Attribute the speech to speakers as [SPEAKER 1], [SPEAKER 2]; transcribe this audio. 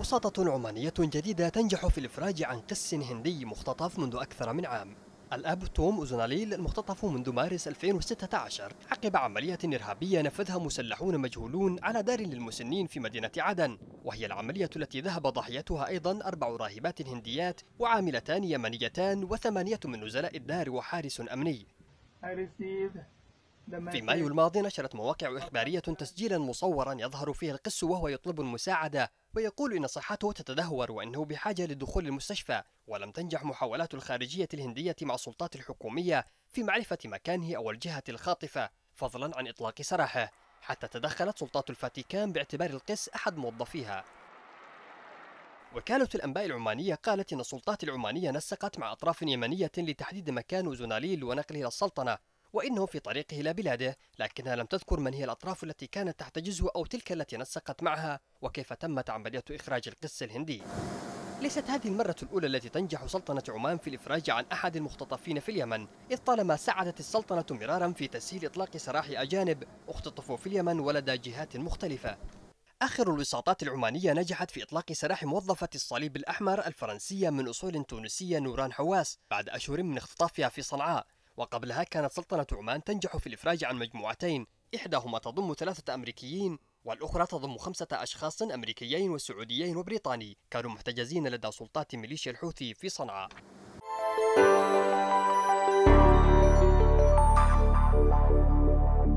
[SPEAKER 1] وساطة عمانية جديدة تنجح في الإفراج عن قس هندي مختطف منذ أكثر من عام الأب توم أوزوناليل المختطف منذ مارس 2016 عقب عملية إرهابية نفذها مسلحون مجهولون على دار للمسنين في مدينة عدن وهي العملية التي ذهب ضحيتها أيضا أربع راهبات هنديات وعاملتان يمنيتان وثمانية من نزلاء الدار وحارس أمني في مايو الماضي نشرت مواقع إخبارية تسجيلا مصورا يظهر فيه القس وهو يطلب المساعدة ويقول إن صحته تتدهور وأنه بحاجة لدخول المستشفى ولم تنجح محاولات الخارجية الهندية مع السلطات الحكومية في معرفة مكانه أو الجهة الخاطفة فضلا عن إطلاق سراحه حتى تدخلت سلطات الفاتيكان باعتبار القس أحد موظفيها وكالة الأنباء العمانية قالت إن السلطات العمانية نسقت مع أطراف يمنية لتحديد مكان زوناليل ونقله إلى السلطنة وإنه في طريقه إلى بلاده لكنها لم تذكر من هي الأطراف التي كانت تحتجزه أو تلك التي نسقت معها وكيف تمت عملية إخراج القس الهندي ليست هذه المرة الأولى التي تنجح سلطنة عمان في الإفراج عن أحد المختطفين في اليمن إذ طالما سعدت السلطنة مرارا في تسهيل إطلاق سراح أجانب اختطفوا في اليمن ولدى جهات مختلفة آخر الوساطات العمانية نجحت في إطلاق سراح موظفة الصليب الأحمر الفرنسية من أصول تونسية نوران حواس بعد أشهر من اختطافها في صنعاء وقبلها كانت سلطنة عمان تنجح في الإفراج عن مجموعتين إحداهما تضم ثلاثة أمريكيين والأخرى تضم خمسة أشخاص أمريكيين وسعوديين وبريطاني كانوا محتجزين لدى سلطات ميليشيا الحوثي في صنعاء